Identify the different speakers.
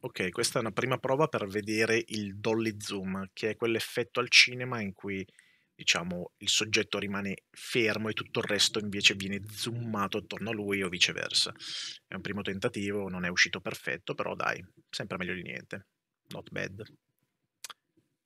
Speaker 1: Ok, questa è una prima prova per vedere il dolly zoom, che è quell'effetto al cinema in cui diciamo il soggetto rimane fermo e tutto il resto invece viene zoomato attorno a lui o viceversa. È un primo tentativo, non è uscito perfetto, però dai, sempre meglio di niente. Not bad.